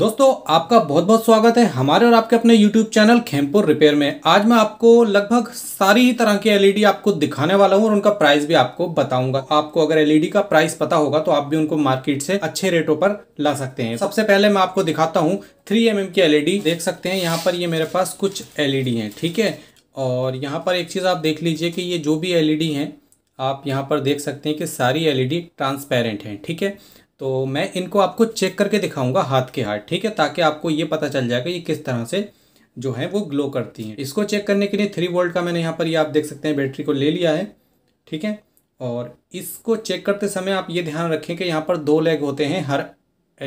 दोस्तों आपका बहुत बहुत स्वागत है हमारे और आपके अपने YouTube चैनल खेमपुर रिपेयर में आज मैं आपको लगभग सारी ही तरह की एलईडी e आपको दिखाने वाला हूं और उनका प्राइस भी आपको बताऊंगा आपको अगर एलईडी e का प्राइस पता होगा तो आप भी उनको मार्केट से अच्छे रेटों पर ला सकते हैं सबसे पहले मैं आपको दिखाता हूँ थ्री एम की एलईडी देख सकते हैं यहाँ पर ये मेरे पास कुछ एलईडी e हैं ठीक है और यहाँ पर एक चीज़ आप देख लीजिए कि ये जो भी एलईडी है आप यहाँ पर देख सकते हैं कि सारी एलईडी ट्रांसपेरेंट हैं ठीक है तो मैं इनको आपको चेक करके दिखाऊंगा हाथ के हाथ ठीक है ताकि आपको ये पता चल जाएगा ये किस तरह से जो है वो ग्लो करती हैं इसको चेक करने के लिए थ्री वोल्ट का मैंने यहाँ पर ये आप देख सकते हैं बैटरी को ले लिया है ठीक है और इसको चेक करते समय आप ये ध्यान रखें कि यहाँ पर दो लेग होते हैं हर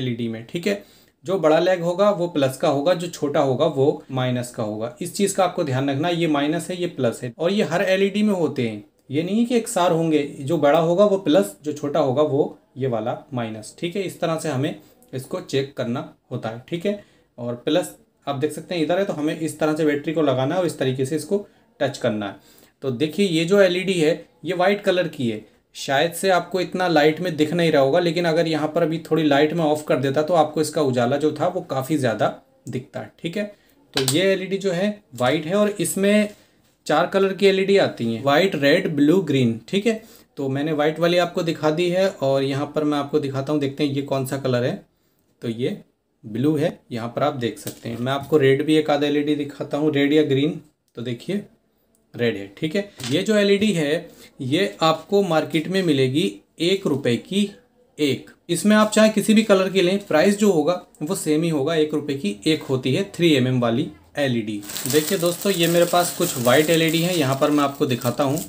एल में ठीक है जो बड़ा लेग होगा वो प्लस का होगा जो छोटा होगा वो माइनस का होगा इस चीज़ का आपको ध्यान रखना ये माइनस है ये प्लस है और ये हर एलईडी में होते हैं ये नहीं है कि एक सार होंगे जो बड़ा होगा वो प्लस जो छोटा होगा वो ये वाला माइनस ठीक है इस तरह से हमें इसको चेक करना होता है ठीक है और प्लस आप देख सकते हैं इधर है तो हमें इस तरह से बैटरी को लगाना है और इस तरीके से इसको टच करना है तो देखिए ये जो एलईडी है ये वाइट कलर की है शायद से आपको इतना लाइट में दिख नहीं रहा होगा लेकिन अगर यहाँ पर अभी थोड़ी लाइट में ऑफ कर देता तो आपको इसका उजाला जो था वो काफ़ी ज़्यादा दिखता है ठीक है तो ये एलईडी जो है वाइट है और इसमें चार कलर की एलईडी आती हैं वाइट रेड ब्लू ग्रीन ठीक है तो मैंने वाइट वाली आपको दिखा दी है और यहाँ पर मैं आपको दिखाता हूँ देखते हैं ये कौन सा कलर है तो ये ब्लू है यहाँ पर आप देख सकते हैं मैं आपको रेड भी एक आधा एलईडी दिखाता हूँ रेड या ग्रीन तो देखिए रेड है ठीक है ये जो एलईडी है ये आपको मार्केट में मिलेगी एक रुपये की एक इसमें आप चाहे किसी भी कलर की लें प्राइस जो होगा वो सेम ही होगा एक रुपये की एक होती है थ्री एम mm वाली एलईडी देखिए दोस्तों ये मेरे पास कुछ वाइट एलईडी है यहाँ पर मैं आपको दिखाता हूँ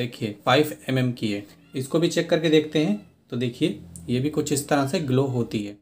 देखिए 5 एम mm की है इसको भी चेक करके देखते हैं तो देखिए ये भी कुछ इस तरह से ग्लो होती है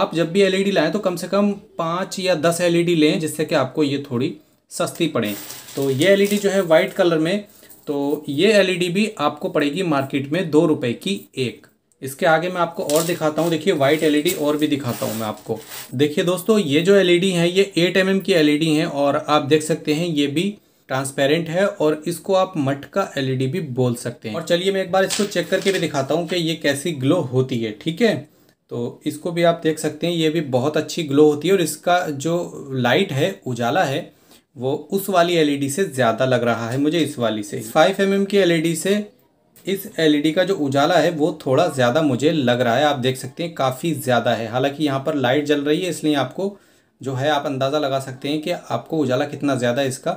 आप जब भी एलईडी लाएं तो कम से कम पाँच या दस एलईडी लें जिससे कि आपको ये थोड़ी सस्ती पड़े तो ये एल जो है वाइट कलर में तो ये एलईडी भी आपको पड़ेगी मार्केट में दो रुपए की एक इसके आगे मैं आपको और दिखाता हूँ देखिए वाइट एलईडी और भी दिखाता हूँ मैं आपको देखिए दोस्तों ये जो एलईडी है ये 8 एम mm की एलईडी है और आप देख सकते हैं ये भी ट्रांसपेरेंट है और इसको आप मटका एलईडी भी बोल सकते हैं और चलिए मैं एक बार इसको चेक करके भी दिखाता हूँ कि ये कैसी ग्लो होती है ठीक है तो इसको भी आप देख सकते हैं ये भी बहुत अच्छी ग्लो होती है और इसका जो लाइट है उजाला है वो उस वाली एलईडी से ज़्यादा लग रहा है मुझे इस वाली से 5 एम mm की एलईडी से इस एलईडी का जो उजाला है वो थोड़ा ज़्यादा मुझे लग रहा है आप देख सकते हैं काफ़ी ज़्यादा है हालांकि यहाँ पर लाइट जल रही है इसलिए आपको जो है आप अंदाज़ा लगा सकते हैं कि आपको उजाला कितना ज़्यादा इसका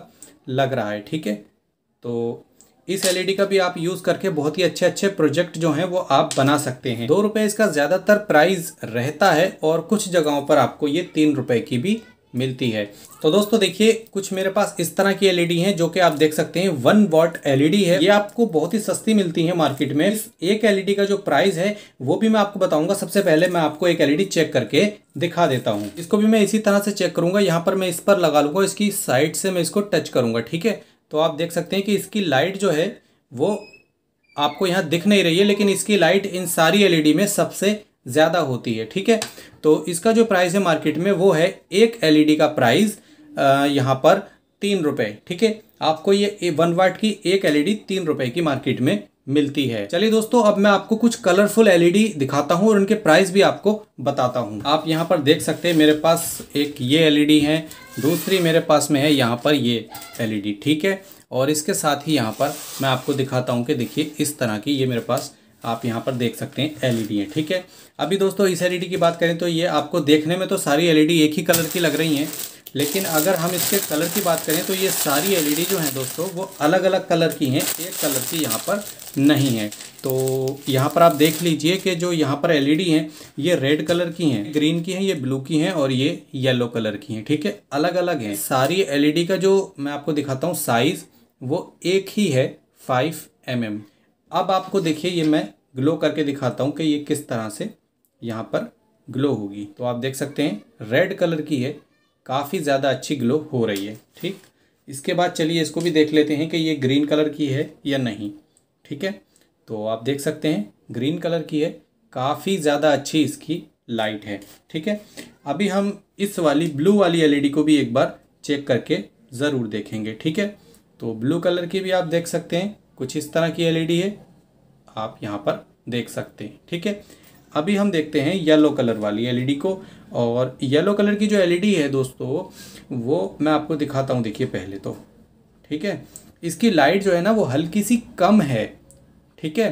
लग रहा है ठीक है तो इस एलईडी का भी आप यूज़ करके बहुत ही अच्छे अच्छे प्रोजेक्ट जो हैं वो आप बना सकते हैं दो रुपये इसका ज़्यादातर प्राइज़ रहता है और कुछ जगहों पर आपको ये तीन रुपये की भी मिलती है तो दोस्तों देखिए कुछ मेरे पास इस तरह की एलईडी e हैं जो कि आप देख सकते हैं वन वॉट एलईडी e है ये आपको बहुत ही सस्ती मिलती है मार्केट में एक एलईडी e का जो प्राइस है वो भी मैं आपको बताऊंगा सबसे पहले मैं आपको एक एलईडी चेक करके दिखा देता हूँ इसको भी मैं इसी तरह से चेक करूंगा यहाँ पर मैं इस पर लगा लूंगा इसकी साइड से मैं इसको टच करूंगा ठीक है तो आप देख सकते हैं कि इसकी लाइट जो है वो आपको यहाँ दिख नहीं रही है लेकिन इसकी लाइट इन सारी एलईडी में सबसे ज़्यादा होती है ठीक है तो इसका जो प्राइस है मार्केट में वो है एक एलईडी e का प्राइस यहाँ पर तीन रुपये ठीक है आपको ये वन वाट की एक एलईडी e तीन रुपए की मार्केट में मिलती है चलिए दोस्तों अब मैं आपको कुछ कलरफुल एलईडी e दिखाता हूँ और उनके प्राइस भी आपको बताता हूँ आप यहाँ पर देख सकते हैं मेरे पास एक ये एलईडी है दूसरी मेरे पास में है यहाँ पर ये एलईडी ठीक है और इसके साथ ही यहाँ पर मैं आपको दिखाता हूँ कि देखिए इस तरह की ये मेरे पास आप यहाँ पर देख सकते हैं एलईडी e है ठीक है अभी दोस्तों इस एलईडी e की बात करें तो ये आपको देखने में तो सारी एलईडी e एक ही कलर की लग रही हैं लेकिन अगर हम इसके कलर की बात करें तो ये सारी एलईडी जो हैं दोस्तों वो अलग अलग कलर की हैं एक कलर की यहाँ पर नहीं है तो यहाँ पर आप देख लीजिए कि जो यहाँ पर एलईडी हैं ये रेड कलर की हैं ग्रीन की हैं ये ब्लू की हैं और ये येलो कलर की हैं ठीक है अलग अलग हैं सारी एलईडी का जो मैं आपको दिखाता हूँ साइज़ वो एक ही है फाइव एम mm. अब आपको देखिए ये मैं ग्लो करके दिखाता हूँ कि ये किस तरह से यहाँ पर ग्लो होगी तो आप देख सकते हैं रेड कलर की है काफ़ी ज़्यादा अच्छी ग्लो हो रही है ठीक इसके बाद चलिए इसको भी देख लेते हैं कि ये ग्रीन कलर की है या नहीं ठीक है तो आप देख सकते हैं ग्रीन कलर की है काफ़ी ज़्यादा अच्छी इसकी लाइट है ठीक है अभी हम इस वाली ब्लू वाली एलईडी को भी एक बार चेक करके ज़रूर देखेंगे ठीक है तो ब्लू कलर की भी आप देख सकते हैं कुछ इस तरह की एलईडी है आप यहाँ पर देख सकते हैं ठीक है अभी हम देखते हैं येलो कलर वाली एलईडी को और येलो कलर की जो एलईडी है दोस्तों वो मैं आपको दिखाता हूँ देखिए पहले तो ठीक है इसकी लाइट जो है ना वो हल्की सी कम है ठीक है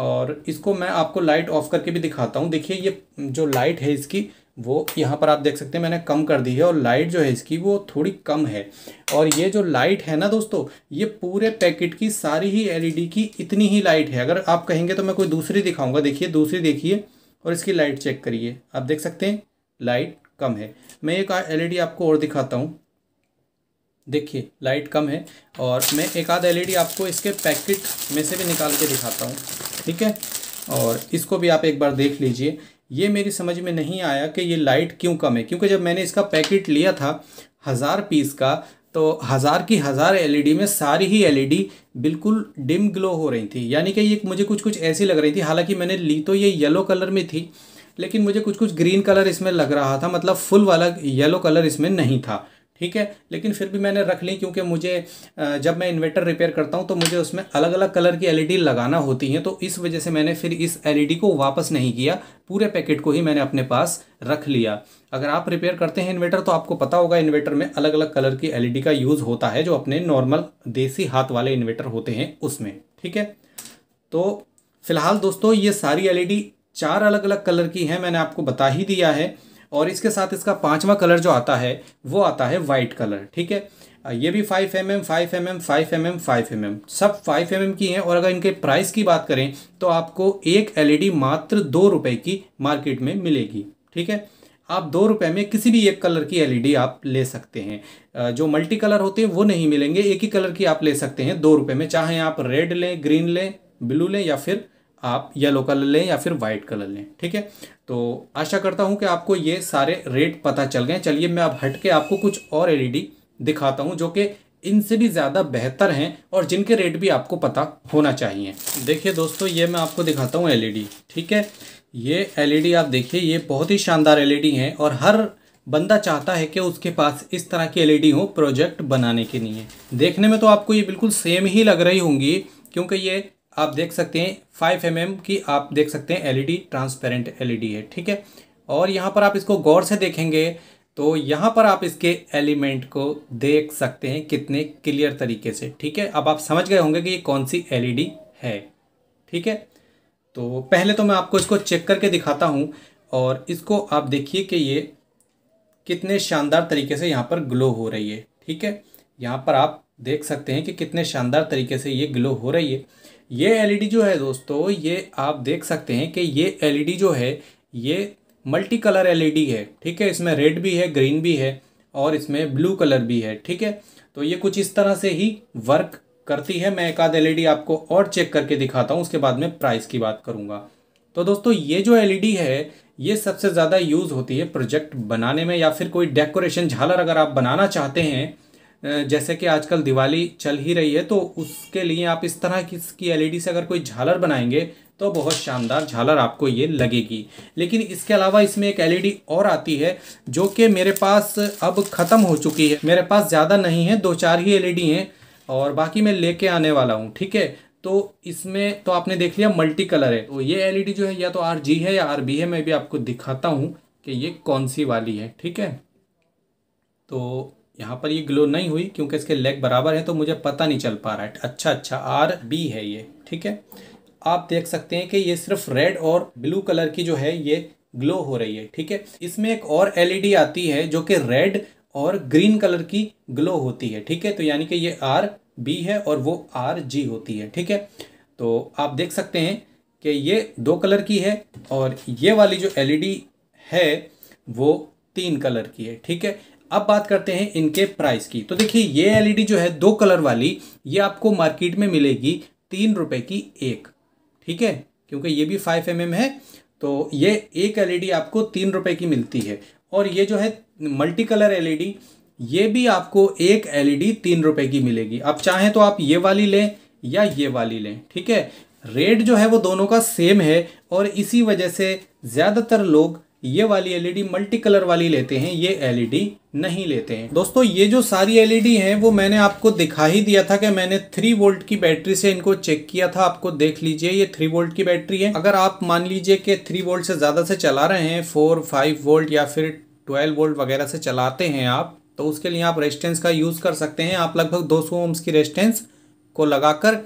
और इसको मैं आपको लाइट ऑफ करके भी दिखाता हूँ देखिए ये जो लाइट है इसकी वो यहाँ पर आप देख सकते हैं मैंने कम कर दी है और लाइट जो है इसकी वो थोड़ी कम है और ये जो लाइट है ना दोस्तों ये पूरे पैकेट की सारी ही एलईडी की इतनी ही लाइट है अगर आप कहेंगे तो मैं कोई दूसरी दिखाऊंगा देखिए दूसरी देखिए और इसकी लाइट चेक करिए आप देख सकते हैं लाइट कम है मैं एक एल आपको और दिखाता हूँ देखिए लाइट कम है और मैं एक आध एल आपको इसके पैकेट में से भी निकाल के दिखाता हूँ ठीक है और इसको भी आप एक बार देख लीजिए ये मेरी समझ में नहीं आया कि ये लाइट क्यों कम है क्योंकि जब मैंने इसका पैकेट लिया था हज़ार पीस का तो हज़ार की हज़ार एलईडी e में सारी ही एलईडी e बिल्कुल डिम ग्लो हो रही थी यानी कि ये मुझे कुछ कुछ ऐसी लग रही थी हालांकि मैंने ली तो ये येलो कलर में थी लेकिन मुझे कुछ कुछ ग्रीन कलर इसमें लग रहा था मतलब फुल वाला येलो कलर इसमें नहीं था ठीक है लेकिन फिर भी मैंने रख ली क्योंकि मुझे जब मैं इन्वर्टर रिपेयर करता हूँ तो मुझे उसमें अलग अलग कलर की एलईडी लगाना होती हैं तो इस वजह से मैंने फिर इस एलईडी को वापस नहीं किया पूरे पैकेट को ही मैंने अपने पास रख लिया अगर आप रिपेयर करते हैं इन्वर्टर तो आपको पता होगा इन्वर्टर में अलग अलग कलर की एल का यूज़ होता है जो अपने नॉर्मल देसी हाथ वाले इन्वर्टर होते हैं उसमें ठीक है तो फिलहाल दोस्तों ये सारी एल चार अलग अलग कलर की हैं मैंने आपको बता ही दिया है और इसके साथ इसका पाँचवा कलर जो आता है वो आता है वाइट कलर ठीक है ये भी five M M five M M five M M five M M सब फाइव एम एम की हैं और अगर इनके प्राइस की बात करें तो आपको एक एलईडी e मात्र दो रुपये की मार्केट में मिलेगी ठीक है आप दो रुपए में किसी भी एक कलर की एलईडी e आप ले सकते हैं जो मल्टी कलर होते हैं वो नहीं मिलेंगे एक ही कलर की आप ले सकते हैं दो रुपए में चाहे आप रेड लें ग्रीन लें ब्लू लें या फिर आप येलो कलर लें या फिर वाइट कलर लें ठीक है तो आशा करता हूँ कि आपको ये सारे रेट पता चल गए चलिए मैं अब हट के आपको कुछ और एल दिखाता हूँ जो कि इनसे भी ज़्यादा बेहतर हैं और जिनके रेट भी आपको पता होना चाहिए देखिए दोस्तों ये मैं आपको दिखाता हूँ एलईडी ठीक है ये एलईडी आप देखिए ये बहुत ही शानदार एलईडी हैं और हर बंदा चाहता है कि उसके पास इस तरह की एलईडी हो प्रोजेक्ट बनाने के लिए देखने में तो आपको ये बिल्कुल सेम ही लग रही होंगी क्योंकि ये आप देख सकते हैं फाइव एम mm की आप देख सकते हैं एलईडी ट्रांसपेरेंट एलईडी है ठीक है और यहाँ पर आप इसको गौर से देखेंगे तो यहाँ पर आप इसके एलिमेंट को देख सकते हैं कितने क्लियर तरीके से ठीक है अब आप समझ गए होंगे कि ये कौन सी एलईडी e है ठीक है तो पहले तो मैं आपको इसको चेक करके दिखाता हूँ और इसको आप देखिए कि ये कितने शानदार तरीके से यहाँ पर ग्लो हो रही है ठीक है यहाँ पर आप देख सकते हैं कि कितने शानदार तरीके से ये ग्लो हो रही है ये एलईडी e जो है दोस्तों ये आप देख सकते हैं कि ये एलईडी e जो है ये मल्टी कलर एल है ठीक है इसमें रेड भी है ग्रीन भी है और इसमें ब्लू कलर भी है ठीक है तो ये कुछ इस तरह से ही वर्क करती है मैं एक आध एल e आपको और चेक करके दिखाता हूँ उसके बाद में प्राइस की बात करूँगा तो दोस्तों ये जो एल है ये सबसे ज़्यादा यूज़ होती है प्रोजेक्ट बनाने में या फिर कोई डेकोरेशन झालर अगर आप बनाना चाहते हैं जैसे कि आजकल दिवाली चल ही रही है तो उसके लिए आप इस तरह की इसकी एलईडी e से अगर कोई झालर बनाएंगे तो बहुत शानदार झालर आपको ये लगेगी लेकिन इसके अलावा इसमें एक एलईडी e और आती है जो कि मेरे पास अब ख़त्म हो चुकी है मेरे पास ज़्यादा नहीं है दो चार ही एलईडी e हैं और बाकी मैं लेके आने वाला हूँ ठीक है तो इसमें तो आपने देख लिया मल्टी कलर है तो ये एलईडी जो है या तो आर जी है या आर बी है मैं भी आपको दिखाता हूँ कि ये कौन सी वाली है ठीक है तो यहाँ पर ये ग्लो नहीं हुई क्योंकि इसके लेग बराबर है तो मुझे पता नहीं चल पा रहा है अच्छा अच्छा आर बी है ये ठीक है आप देख सकते हैं कि ये सिर्फ रेड और ब्लू कलर की जो है ये ग्लो हो रही है ठीक है इसमें एक और एलईडी आती है जो कि रेड और ग्रीन कलर की ग्लो होती है ठीक है तो यानी कि ये आर बी है और वो आर जी होती है ठीक है तो आप देख सकते हैं कि ये दो कलर की है और ये वाली जो एलईडी है वो तीन कलर की है ठीक है अब बात करते हैं इनके प्राइस की तो देखिए ये एलईडी जो है दो कलर वाली ये आपको मार्केट में मिलेगी तीन रुपये की एक ठीक है क्योंकि ये भी फाइव एम mm है तो ये एक एलईडी आपको तीन रुपए की मिलती है और ये जो है मल्टी कलर एलईडी ये भी आपको एक एलईडी तीन रुपए की मिलेगी आप चाहें तो आप ये वाली लें या ये वाली लें ठीक है रेट जो है वो दोनों का सेम है और इसी वजह से ज़्यादातर लोग ये वाली एलईडी मल्टी कलर वाली लेते हैं ये एलईडी e नहीं लेते हैं दोस्तों ये जो सारी एलईडी e है वो मैंने आपको दिखा ही दिया था कि मैंने थ्री वोल्ट की बैटरी से इनको चेक किया था आपको देख लीजिए ये थ्री वोल्ट की बैटरी है अगर आप मान लीजिए कि थ्री वोल्ट से ज़्यादा से चला रहे हैं फोर फाइव वोल्ट या फिर ट्वेल्व वोल्ट वगैरह से चलाते हैं आप तो उसके लिए आप रेस्टेंस का यूज़ कर सकते हैं आप लगभग दो सौ की रेस्टेंस को लगाकर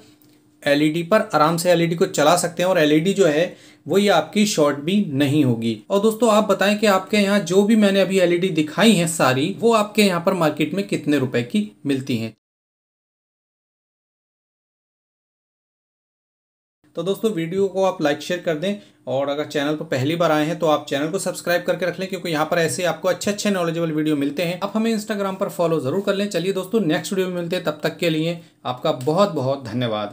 एलईडी e पर आराम से एलईडी e को चला सकते हैं और एलईडी e जो है वो ये आपकी शॉर्ट भी नहीं होगी और दोस्तों आप बताएं कि आपके यहाँ जो भी मैंने अभी एलईडी दिखाई है सारी वो आपके यहाँ पर मार्केट में कितने रुपए की मिलती हैं तो दोस्तों वीडियो को आप लाइक शेयर कर दें और अगर चैनल पर पहली बार आए हैं तो आप चैनल को सब्सक्राइब करके रख लें क्योंकि यहाँ पर ऐसे आपको अच्छे अच्छे नॉलेजेबल वीडियो मिलते हैं आप हमें इंस्टाग्राम पर फॉलो जरूर कर लें चलिए दोस्तों नेक्स्ट वीडियो में मिलते हैं तब तक के लिए आपका बहुत बहुत धन्यवाद